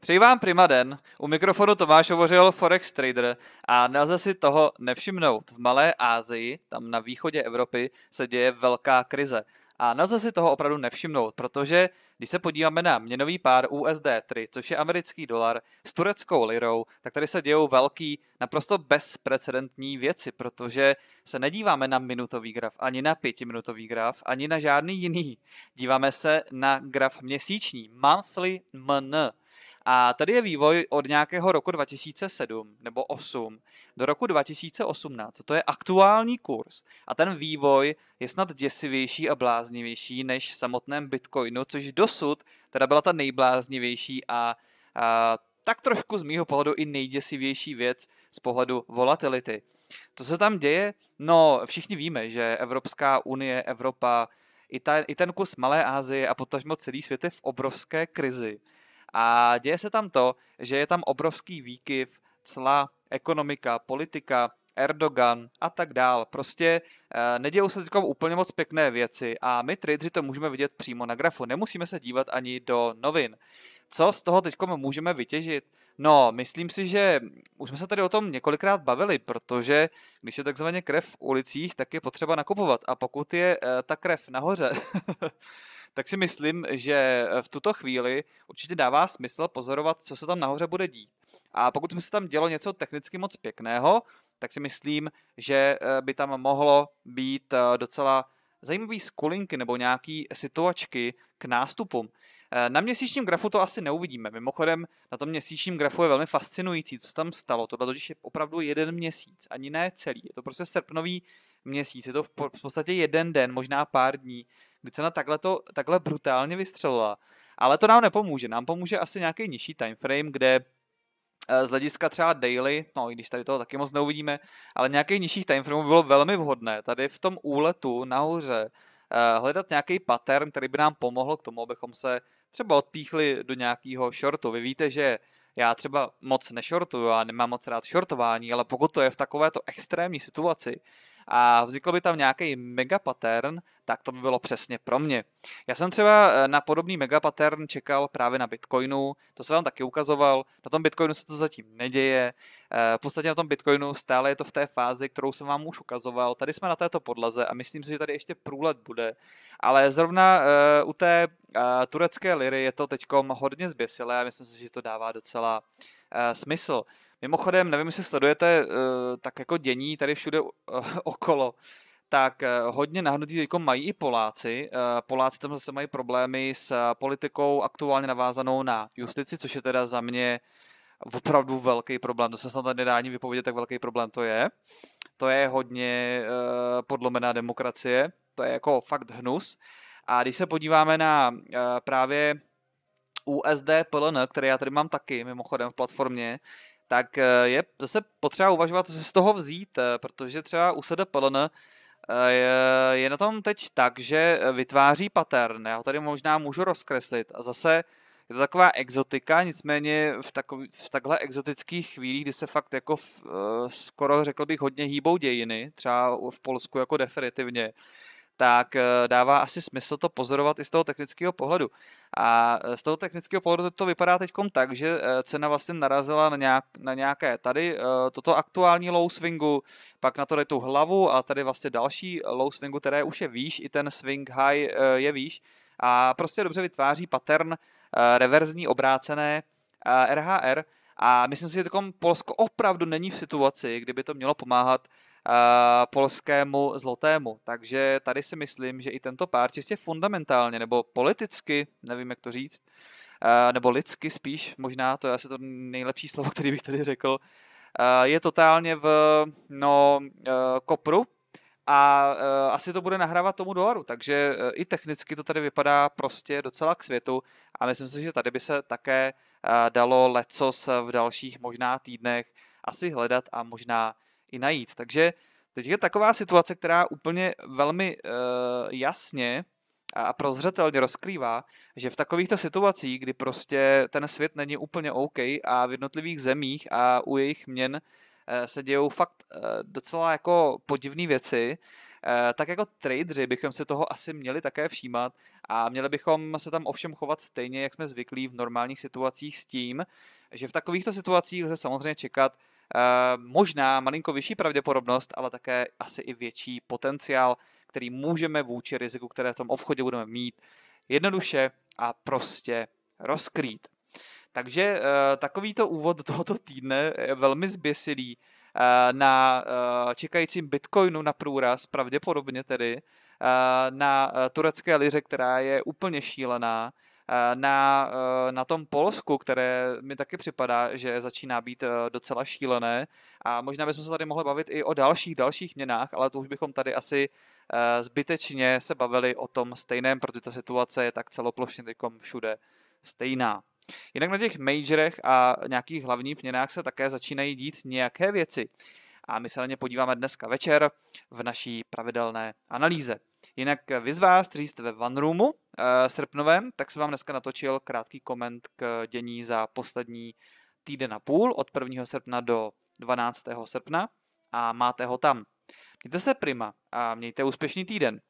Přeji vám prima den. U mikrofonu Tomáš hovořil Forex Trader a nelze si toho nevšimnout. V Malé Ázii, tam na východě Evropy, se děje velká krize. A nelze si toho opravdu nevšimnout, protože když se podíváme na měnový pár USD3, což je americký dolar, s tureckou lirou, tak tady se dějou velký, naprosto bezprecedentní věci, protože se nedíváme na minutový graf, ani na pětiminutový graf, ani na žádný jiný. Díváme se na graf měsíční, monthly MN. A tady je vývoj od nějakého roku 2007 nebo 8 do roku 2018. To je aktuální kurz. A ten vývoj je snad děsivější a bláznivější než v samotném Bitcoinu, což dosud teda byla ta nejbláznivější a, a tak trošku z mýho pohledu i nejděsivější věc z pohledu volatility. Co se tam děje? No, všichni víme, že Evropská unie, Evropa, i, ta, i ten kus Malé Asie a potažmo celý svět je v obrovské krizi. A děje se tam to, že je tam obrovský výkyv, cla, ekonomika, politika, Erdogan a tak dál. Prostě e, nedějou se teď úplně moc pěkné věci a my tradeři to můžeme vidět přímo na grafu. Nemusíme se dívat ani do novin. Co z toho teď můžeme vytěžit? No, myslím si, že už jsme se tady o tom několikrát bavili, protože když je takzvaně krev v ulicích, tak je potřeba nakupovat. A pokud je e, ta krev nahoře, tak si myslím, že eh, v tuto chvíli určitě dává smysl pozorovat, co se tam nahoře bude dít. A pokud by se tam dělo něco technicky moc pěkného, tak si myslím, že eh, by tam mohlo být eh, docela zajímavý skulinky nebo nějaký situačky k nástupům. Na měsíčním grafu to asi neuvidíme. Mimochodem, na tom měsíčním grafu je velmi fascinující, co se tam stalo. Tohle totiž je opravdu jeden měsíc, ani ne celý. Je to prostě srpnový měsíc. Je to v podstatě jeden den, možná pár dní, kdy cena takhle, to, takhle brutálně vystřelila. Ale to nám nepomůže. Nám pomůže asi nějaký nižší time frame, kde eh, z hlediska třeba daily, no i když tady toho taky moc neuvidíme, ale nějakých nižších frame bylo velmi vhodné tady v tom úletu nahoře eh, hledat nějaký pattern, který by nám pomohl k tomu, abychom se třeba odpíchli do nějakého shortu. Vy víte, že já třeba moc nešortuju a nemám moc rád shortování, ale pokud to je v takovéto extrémní situaci, a vznikl by tam nějaký mega pattern, tak to by bylo přesně pro mě. Já jsem třeba eh, na podobný mega pattern čekal právě na Bitcoinu, to jsem vám taky ukazoval, na tom Bitcoinu se to zatím neděje, eh, v podstatě na tom Bitcoinu stále je to v té fázi, kterou jsem vám už ukazoval, tady jsme na této podlaze a myslím si, že tady ještě průlet bude, ale zrovna eh, u té turecké liry je to teď hodně zběsilé a myslím si, že to dává docela smysl. Mimochodem, nevím, jestli sledujete uh, tak jako dění tady všude uh, okolo, tak uh, hodně nahnutí teď mají i Poláci. Uh, Poláci tam zase mají problémy s politikou aktuálně navázanou na justici, což je teda za mě opravdu velký problém. To se snad nedá ani vypovědět, tak velký problém to je. To je hodně uh, podlomená demokracie, to je jako fakt hnus. A když se podíváme na uh, právě USD PLN, který já tady mám taky mimochodem v platformě, tak eh, je zase potřeba uvažovat, co se z toho vzít, eh, protože třeba u SDPLN eh, je na tom teď tak, že vytváří pattern. Já ho tady možná můžu rozkreslit. A zase je to taková exotika, nicméně v, takový, v takhle exotických chvílích, kdy se fakt jako v, skoro řekl bych hodně hýbou dějiny, třeba v Polsku jako definitivně, tak eh, dává asi smysl to pozorovat i z toho technického pohledu. A eh, z toho technického pohledu to vypadá teď tak, že eh, cena vlastně narazila na, nějak, na nějaké tady toto aktuální low swingu, pak na to tu hlavu a tady vlastně další low swingu, které už je výš, i ten swing high je výš a prostě dobře vytváří pattern reverzní obrácené RHR, a myslím si, že Polsko opravdu není v situaci, kdyby to mělo pomáhat polskému zlotému. Takže tady si myslím, že i tento pár čistě fundamentálně nebo politicky, nevím jak to říct, nebo lidsky spíš, možná to je asi to nejlepší slovo, který bych tady řekl, je totálně v no, e, kopru a e, asi to bude nahrávat tomu dolaru, takže e, i technicky to tady vypadá prostě docela k světu a myslím si, že tady by se také dalo lecos v dalších možná týdnech asi hledat a možná i najít. Takže teď je taková situace, která úplně velmi uh, jasně a prozřetelně rozkrývá, že v takovýchto situacích, kdy prostě ten svět není úplně OK a v jednotlivých zemích a u jejich měn eh, se dějou fakt eh, docela jako podivné věci, tak jako tradeři bychom se toho asi měli také všímat a měli bychom se tam ovšem chovat stejně, jak jsme zvyklí v normálních situacích s tím, že v takovýchto situacích lze samozřejmě čekat, Eh, možná malinko vyšší pravděpodobnost, ale také asi i větší potenciál, který můžeme vůči riziku, které v tom obchodě budeme mít, jednoduše a prostě rozkrýt. Takže eh, takovýto úvod tohoto týdne je velmi zběsilý eh, na čekajícím bitcoinu na průraz, pravděpodobně tedy, na turecké liře, která je úplně šílená, Eh, na, eh, na tom Polsku, které mi taky připadá, že začíná být eh, docela šílené. A možná bychom se tady mohli bavit i o dalších, dalších měnách, ale to už bychom tady asi zbytečně se bavili o tom stejném, protože ta situace je tak celoplošně teď všude stejná. Jinak na těch majorech a nějakých hlavních měnách se také začínají dít nějaké věci a my se na ně podíváme dneska večer v naší pravidelné analýze. Jinak vy z vás, kteří jste ve Roomu e, srpnovém, tak jsem vám dneska natočil krátký koment k dění za poslední týden a půl od 1. srpna do 12. srpna a máte ho tam. Mějte se prima a mějte úspěšný týden.